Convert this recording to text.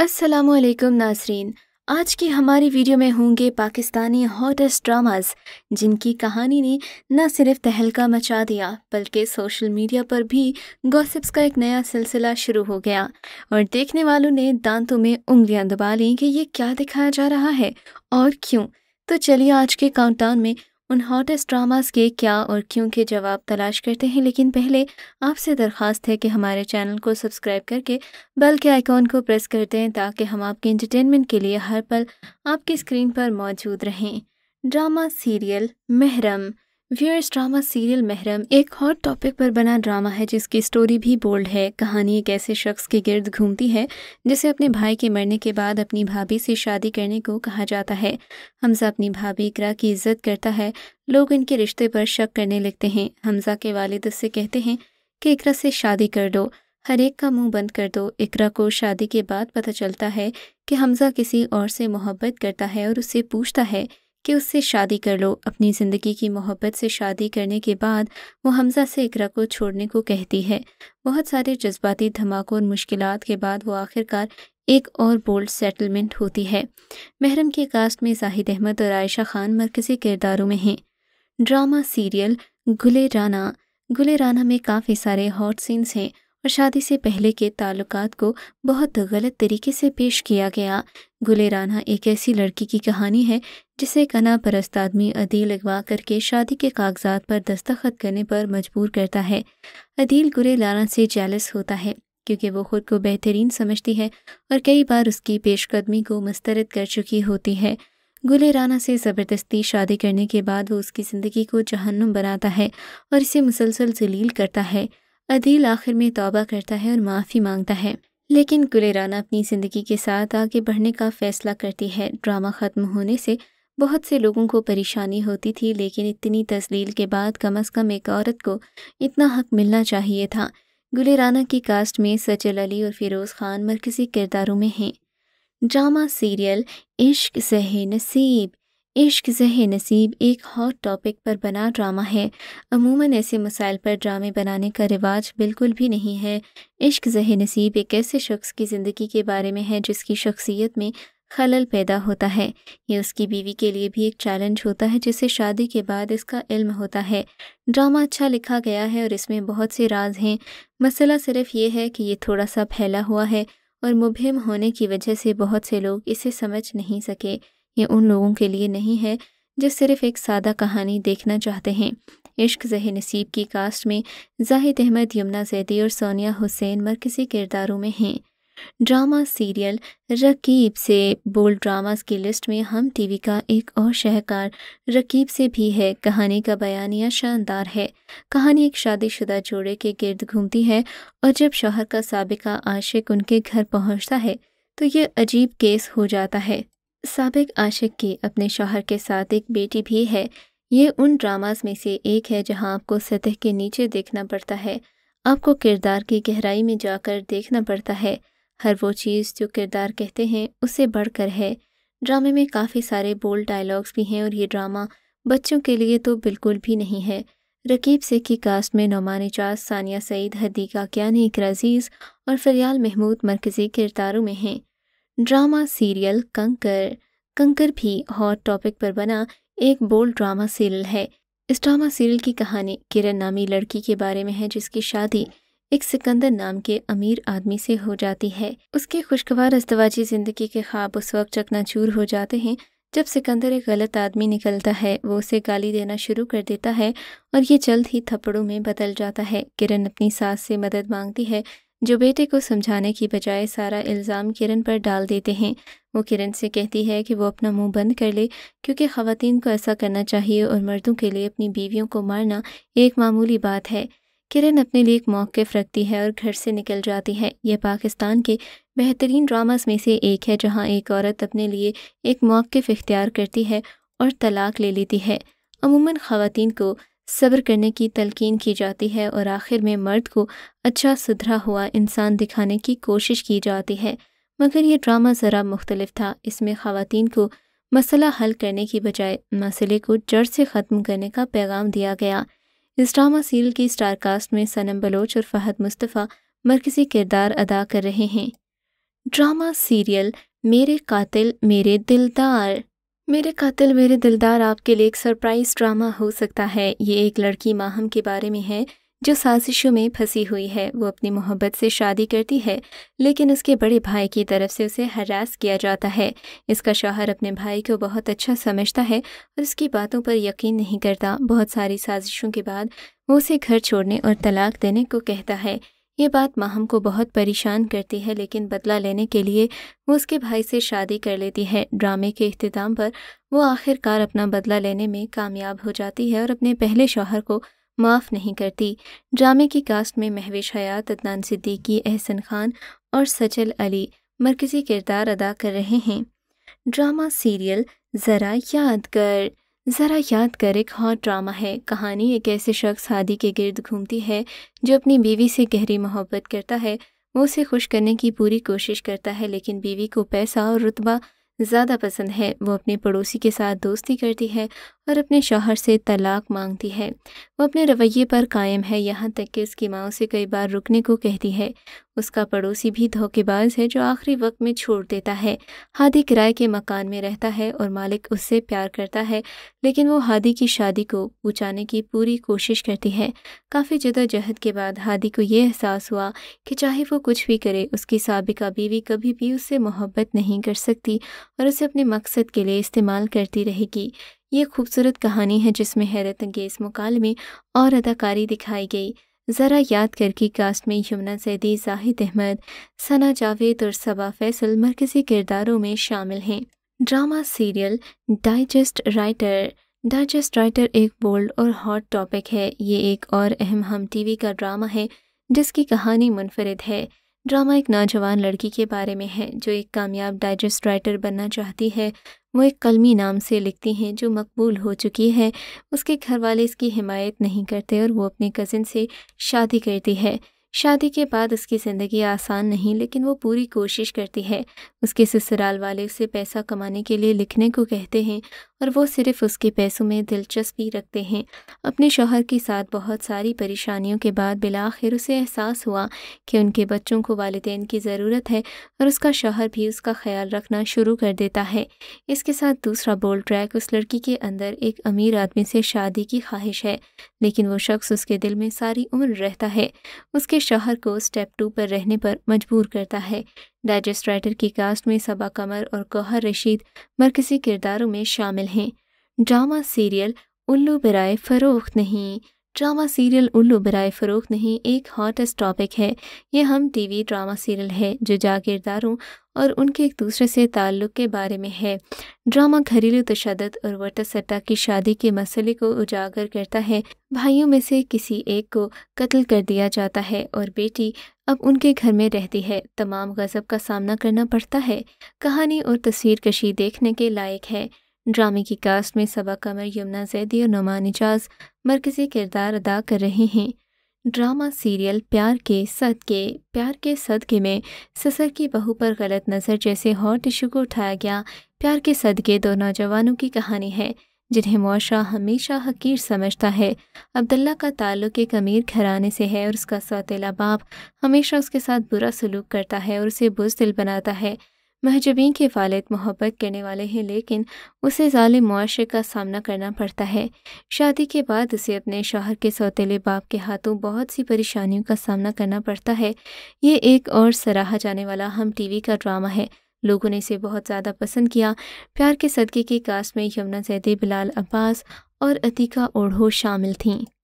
असलकुम नासरीन आज की हमारी वीडियो में होंगे पाकिस्तानी हॉटेस्ट ड्रामाज जिनकी कहानी ने न सिर्फ तहलका मचा दिया बल्कि सोशल मीडिया पर भी गॉसिप्स का एक नया सिलसिला शुरू हो गया और देखने वालों ने दांतों में उंगलियां दबा ली कि ये क्या दिखाया जा रहा है और क्यों तो चलिए आज के काउंटाउन में उन हॉटेस्ट ड्रामास के क्या और क्यों के जवाब तलाश करते हैं लेकिन पहले आपसे दरख्वास्त है कि हमारे चैनल को सब्सक्राइब करके बेल के आइकॉन को प्रेस कर दें ताकि हम आपके इंटरटेनमेंट के लिए हर पल आपकी स्क्रीन पर मौजूद रहें drama serial Mehram viewers drama serial Mehram एक हॉट टॉपिक पर बना ड्रामा है जिसकी स्टोरी भी बोल्ड है कहानी एक ऐसे शख्स के गिर्द घूमती है जिसे अपने भाई के मरने के बाद अपनी भाभी से शादी करने को कहा जाता है हमजा अपनी भाभी इकरा की इज्जत करता है लोग इनके रिश्ते पर शक करने लगते हैं हमजा के वालिद उससे कहते हैं कि इकरा से शादी कर दो हर एक का मुंह बंद कर दो इकरा को शादी के बाद पता चलता है कि हमजा किसी और से मोहब्बत करता है और उससे पूछता है कि उससे शादी कर लो अपनी ज़िंदगी की मोहब्बत से शादी करने के बाद वो हमज़ा से इकरा को छोड़ने को कहती है बहुत सारे जज्बाती धमाकों और मुश्किल के बाद वो आखिरकार एक और बोल्ड सेटलमेंट होती है महरम के कास्ट में जाहिद अहमद और आयशा खान मरकज़ी किरदारों में हैं ड्रामा सीरियल गुले राना गुले राना में काफ़ी सारे हॉट सीन्स हैं और शादी से पहले के ताल्लुकात को बहुत गलत तरीके से पेश किया गया गुले राना एक ऐसी लड़की की कहानी है जिसे कना परस्त आदमी अदील अगवा करके शादी के कागजात पर दस्तखत करने पर मजबूर करता है अदील गुले राना से जैलस होता है क्योंकि वो खुद को बेहतरीन समझती है और कई बार उसकी पेशकदमी को मुस्तरद कर चुकी होती है गुले राना से ज़बरदस्ती शादी करने के बाद वो उसकी ज़िंदगी को जहन्नुम बनाता है और इसे मुसलसल जलील करता है अदील आखिर में तौबा करता है और माफ़ी मांगता है लेकिन गुलेराना अपनी ज़िंदगी के साथ आगे बढ़ने का फ़ैसला करती है ड्रामा ख़त्म होने से बहुत से लोगों को परेशानी होती थी लेकिन इतनी तस्लील के बाद कम अज़ कम एक औरत को इतना हक मिलना चाहिए था गुलेराना की कास्ट में सचल अली और फिरोज़ ख़ान मरकज़ी किरदारों में हैं ड्रामा सीरियल इश्क सहे नसीब इश्क जह नसीब एक हॉट टॉपिक पर बना ड्रामा है अमूमन ऐसे मसाइल पर ड्रामे बनाने का रिवाज बिल्कुल भी नहीं है इश्क जह नसीब एक ऐसे शख्स की ज़िंदगी के बारे में है जिसकी शख्सियत में खलल पैदा होता है यह उसकी बीवी के लिए भी एक चैलेंज होता है जिसे शादी के बाद इसका इल्म होता है ड्रामा अच्छा लिखा गया है और इसमें बहुत से राज हैं मसला सिर्फ ये है कि ये थोड़ा सा फैला हुआ है और मुबहम होने की वजह से बहुत से लोग इसे समझ नहीं सके ये उन लोगों के लिए नहीं है जो सिर्फ एक सादा कहानी देखना चाहते हैं इश्क जह नसीब की कास्ट में जाहिद अहमद यमुना जैदी और सोनिया हुसैन मरकजी किरदारों में हैं ड्रामा सीरियल रकीब से बोल्ड ड्रामास की लिस्ट में हम टीवी का एक और शहकार रकीब से भी है कहानी का बयानिया शानदार है कहानी एक शादीशुदा जोड़े के गिर्द घूमती है और जब शोहर का सबका आशिक उनके घर पहुंचता है तो ये अजीब केस हो जाता है सबक आशिक की अपने शोहर के साथ एक बेटी भी है ये उन ड्रामास में से एक है जहां आपको सतह के नीचे देखना पड़ता है आपको किरदार की गहराई में जाकर देखना पड़ता है हर वो चीज़ जो किरदार कहते हैं उससे बढ़कर है ड्रामे में काफ़ी सारे बोल्ड डायलॉग्स भी हैं और ये ड्रामा बच्चों के लिए तो बिल्कुल भी नहीं है रकीब से की कास्ट में नौमान एजाज सानिया सईद हदीका क्या नहीं और फरियाल महमूद मरकज़ी किरदारों में हैं ड्रामा सीरियल कंकर कंकर भी हॉट टॉपिक पर बना एक बोल्ड ड्रामा सीरियल है इस ड्रामा सीरियल की कहानी किरण नामी लड़की के बारे में है जिसकी शादी एक सिकंदर नाम के अमीर आदमी से हो जाती है उसके खुशगवार अस्तवाजी जिंदगी के ख्वाब उस वक्त चकनाचूर हो जाते हैं जब सिकंदर एक गलत आदमी निकलता है वो उसे गाली देना शुरू कर देता है और ये जल्द ही थप्पड़ों में बदल जाता है किरण अपनी सास से मदद मांगती है जो बेटे को समझाने की बजाय सारा इल्ज़ाम किरण पर डाल देते हैं वो किरण से कहती है कि वो अपना मुंह बंद कर ले क्योंकि ख़वातीन को ऐसा करना चाहिए और मर्दों के लिए अपनी बीवियों को मारना एक मामूली बात है किरण अपने लिए एक मौक़ रखती है और घर से निकल जाती है यह पाकिस्तान के बेहतरीन ड्रामास में से एक है जहाँ एक औरत अपने लिए एक मौक़ इख्तियार करती है और तलाक ले लेती है अमूमन ख़वातीन को सब्र करने की तलकीन की जाती है और आखिर में मर्द को अच्छा सुधरा हुआ इंसान दिखाने की कोशिश की जाती है मगर यह ड्रामा ज़रा मुख्तलफ था इसमें ख़वान को मसला हल करने की बजाय मसले को जड़ से ख़त्म करने का पैगाम दिया गया इस ड्रामा सीरियल की स्टारकास्ट में सनम बलोच और फहद मुस्तफ़ा मरकज़ी किरदार अदा कर रहे हैं ड्रामा सीरियल मेरे कातिल मेरे दिलदार मेरे कातिल मेरे दिलदार आपके लिए एक सरप्राइज ड्रामा हो सकता है ये एक लड़की माहम के बारे में है जो साजिशों में फंसी हुई है वो अपनी मोहब्बत से शादी करती है लेकिन उसके बड़े भाई की तरफ से उसे हरास किया जाता है इसका शौहर अपने भाई को बहुत अच्छा समझता है और उसकी बातों पर यकीन नहीं करता बहुत सारी साजिशों के बाद वो उसे घर छोड़ने और तलाक देने को कहता है ये बात माहम को बहुत परेशान करती है लेकिन बदला लेने के लिए वो उसके भाई से शादी कर लेती है ड्रामे के अख्ताम पर वो आखिरकार अपना बदला लेने में कामयाब हो जाती है और अपने पहले शौहर को माफ़ नहीं करती ड्रामे की कास्ट में महवेश हयात अदनान सिद्दीकी एहसन खान और सचल अली मरकज़ी किरदार अदा कर रहे हैं ड्रामा सीरियल ज़रा याद कर ज़रा याद कर एक हॉट ड्रामा है कहानी एक ऐसे शख्स हादी के गिर्द घूमती है जो अपनी बीवी से गहरी मोहब्बत करता है वो उसे खुश करने की पूरी कोशिश करता है लेकिन बीवी को पैसा और रुतबा ज़्यादा पसंद है वो अपने पड़ोसी के साथ दोस्ती करती है और अपने शौहर से तलाक मांगती है वो अपने रवैये पर कायम है यहाँ तक कि उसकी माँ उसे कई बार रुकने को कहती है उसका पड़ोसी भी धोखेबाज है जो आखिरी वक्त में छोड़ देता है हादी किराए के मकान में रहता है और मालिक उससे प्यार करता है लेकिन वो हादी की शादी को पूछाने की पूरी कोशिश करती है काफ़ी जदोजहद के बाद हादी को ये एहसास हुआ कि चाहे वो कुछ भी करे उसकी सबका बीवी कभी भी उससे मोहब्बत नहीं कर सकती और उसे अपने मकसद के लिए इस्तेमाल करती रहेगी ये खूबसूरत कहानी है जिसमें हैरत अंगेज मुकालमे और अदाकारी दिखाई गई ज़रा याद करके कास्ट में यमुना सैदी जाहिद अहमद सना जावेद और सबा फैसल मरकज़ी किरदारों में शामिल हैं drama serial digest writer digest writer एक बोल्ड और हॉट टॉपिक है ये एक और अहम हम टीवी का ड्रामा है जिसकी कहानी मुनफरद है ड्रामा एक नौजवान लड़की के बारे में है जो एक कामयाब डाइजेस्ट राइटर बनना चाहती है वो एक कलमी नाम से लिखती हैं जो मकबूल हो चुकी है उसके घर वाले इसकी हिमायत नहीं करते और वो अपने कज़न से शादी करती है शादी के बाद उसकी ज़िंदगी आसान नहीं लेकिन वो पूरी कोशिश करती है उसके ससुराल वाले उसे पैसा कमाने के लिए लिखने को कहते हैं और वो सिर्फ उसके पैसों में दिलचस्पी रखते हैं अपने शोहर के साथ बहुत सारी परेशानियों के बाद बिलाखिर उसे एहसास हुआ कि उनके बच्चों को वालदेन की ज़रूरत है और उसका शोहर भी उसका ख्याल रखना शुरू कर देता है इसके साथ दूसरा बोल्ड ट्रैक उस लड़की के अंदर एक अमीर आदमी से शादी की ख्वाहिश है लेकिन वो शख्स उसके दिल में सारी उम्र रहता है उसके शोहर को स्टेप टू पर रहने पर मजबूर करता है डाइजेस्ट राइटर की कास्ट में सबा कमर और गौहर रशीद मरकजी किरदारों में शामिल हैं ड्रामा सीरियल उल्लू बराए फ़रोख्त नहीं ड्रामा सीरियल उल्लू बर फरोख नहीं एक हॉटेस्ट टॉपिक है यह हम टीवी ड्रामा सीरियल है जो जागीरदारों और उनके एक दूसरे से ताल्लुक़ के बारे में है ड्रामा घरेलू तशद और वटसट्टा की शादी के मसले को उजागर करता है भाइयों में से किसी एक को कत्ल कर दिया जाता है और बेटी अब उनके घर में रहती है तमाम गज़ब का सामना करना पड़ता है कहानी और तस्वीर कशी देखने के लायक है ड्रामे की कास्ट में सबा कमर यमुना जैदी और नुमान एजाज मरकज़ी किरदार अदा कर रहे हैं ड्रामा सीरियल प्यार के सदके प्यार के सदके में ससर की बहू पर गलत नज़र जैसे हॉट इशू को उठाया गया प्यार के सदके दो नौजवानों की कहानी है जिन्हें मुआशा हमेशा हकीर समझता है अब्दुल्ला का ताल्लुक एक अमीर घराने से है और उसका सौतेला बाप हमेशा उसके साथ बुरा सलूक करता है और उसे बुजदिल बनाता है महजबीन के वालद मोहब्बत करने वाले हैं लेकिन उसे ालिम मुआरे का सामना करना पड़ता है शादी के बाद उसे अपने शोहर के सौतेले बाप के हाथों बहुत सी परेशानियों का सामना करना पड़ता है ये एक और सराहा जाने वाला हम टीवी का ड्रामा है लोगों ने इसे बहुत ज़्यादा पसंद किया प्यार के सदक़े की कास्ट में यमुना जैदी बिलाल अब्बास और अतीका ओढ़ो शामिल थीं